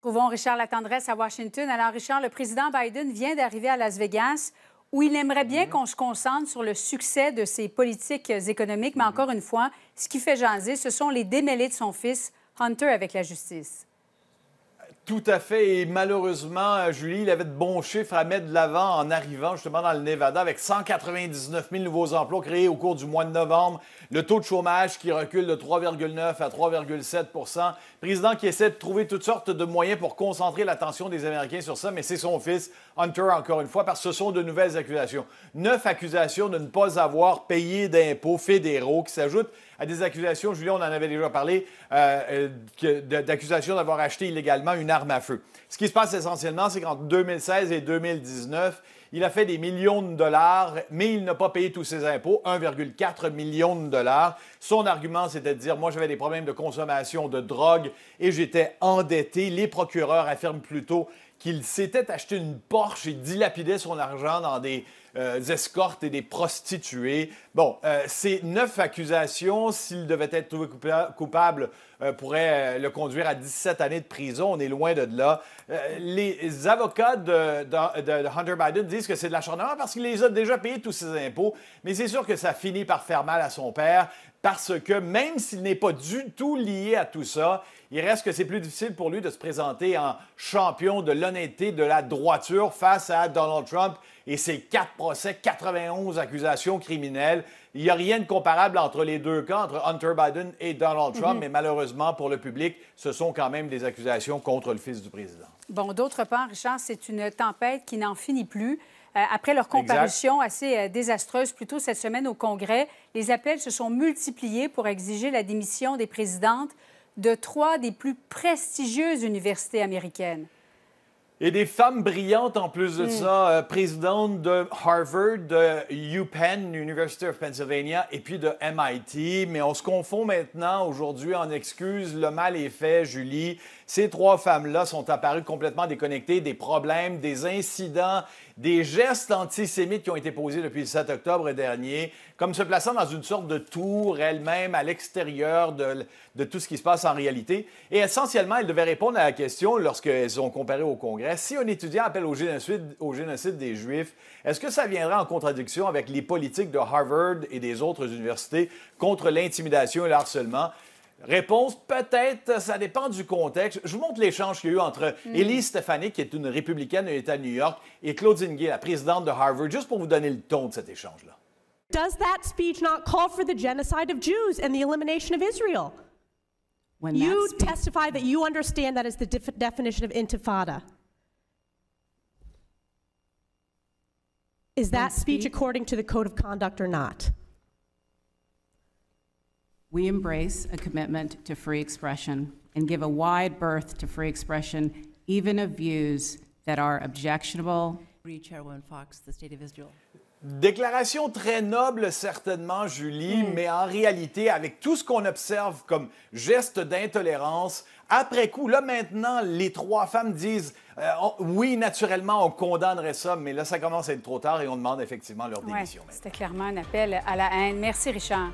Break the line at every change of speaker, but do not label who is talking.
Trouvons Richard tendresse à Washington. Alors, Richard, le président Biden vient d'arriver à Las Vegas où il aimerait bien mhm. qu'on se concentre sur le succès de ses politiques économiques, mais mhm. encore une fois, ce qui fait jaser, ce sont les démêlés de son fils, Hunter, avec la justice.
Tout à fait. Et malheureusement, euh, Julie, il avait de bons chiffres à mettre de l'avant en arrivant justement dans le Nevada avec 199 000 nouveaux emplois créés au cours du mois de novembre. Le taux de chômage qui recule de 3,9 à 3,7 Président qui essaie de trouver toutes sortes de moyens pour concentrer l'attention des Américains sur ça, mais c'est son fils, Hunter, encore une fois, parce que ce sont de nouvelles accusations. Neuf accusations de ne pas avoir payé d'impôts fédéraux qui s'ajoutent à des accusations, Julien, on en avait déjà parlé, euh, euh, d'accusations d'avoir acheté illégalement une arme à feu. Ce qui se passe essentiellement, c'est qu'en 2016 et 2019, il a fait des millions de dollars, mais il n'a pas payé tous ses impôts, 1,4 million de dollars. Son argument, c'était de dire, moi j'avais des problèmes de consommation de drogue et j'étais endetté. Les procureurs affirment plutôt qu'il s'était acheté une Porsche et dilapidait son argent dans des euh, des escortes et des prostituées. Bon, euh, ces neuf accusations, s'il devait être trouvé coupable, euh, pourraient le conduire à 17 années de prison. On est loin de là. les avocats de, de, Hunter Biden disent que c'est de l'acharnement parce qu'il les a déjà payés tous ses impôts, mais c'est sûr que ça finit par faire mal à son père parce que même s'il n'est pas du tout lié à tout ça, il reste que c'est plus difficile pour lui de se présenter en champion de l'honnêteté, de la droiture face à Donald Trump et ces quatre procès, 91 accusations criminelles. Il n'y a rien de comparable entre les deux cas, entre Hunter Biden et Donald Trump, mhm. mais malheureusement pour le public, ce sont quand même des accusations contre le fils du président.
Bon, d'autre part, Richard, c'est une tempête qui n'en finit plus. Euh, après leur comparution assez euh, désastreuse plutôt cette semaine au Congrès, les appels se sont multipliés pour exiger la démission des présidentes de trois des plus prestigieuses universités américaines.
Et des femmes brillantes en plus de mm. ça, euh, présidente de Harvard, de UPenn, University of Pennsylvania, et puis de MIT. Mais on se confond maintenant aujourd'hui en excuses. Le mal est fait, Julie. Ces trois femmes-là sont apparues complètement déconnectées des problèmes, des incidents, des gestes antisémites qui ont été posés depuis le 7 octobre dernier, comme se plaçant dans une sorte de tour elle-même à l'extérieur de, de tout ce qui se passe en réalité. Et essentiellement, elles devaient répondre à la question lorsqu'elles ont comparé au Congrès si un étudiant appelle au génocide, au génocide des Juifs, est-ce que ça viendrait en contradiction avec les politiques de Harvard et des autres universités contre l'intimidation et le harcèlement? Réponse, peut-être, ça dépend du contexte. Je vous montre l'échange qu'il y a eu entre mm. Elise qui est une républicaine de l'État de New York, et Claudine Gay, la présidente de Harvard, juste pour vous donner le ton de cet échange-là.
Does that speech not call for the genocide of Jews and the elimination of Israel? you testify that you understand that is the definition of intifada. Is that speech according to the code of conduct or not? We embrace a commitment to free expression and give a wide berth to free expression,
even of views that are objectionable.
Chairwoman Fox, the State of Israel.
Déclaration très noble, certainement, Julie, mm. mais en réalité, avec tout ce qu'on observe comme geste d'intolérance, après coup, là maintenant, les trois femmes disent euh, oui, naturellement, on condamnerait ça, mais là, ça commence à être trop tard et on demande effectivement leur démission.
C'était clairement un appel à la haine. Merci, Richard.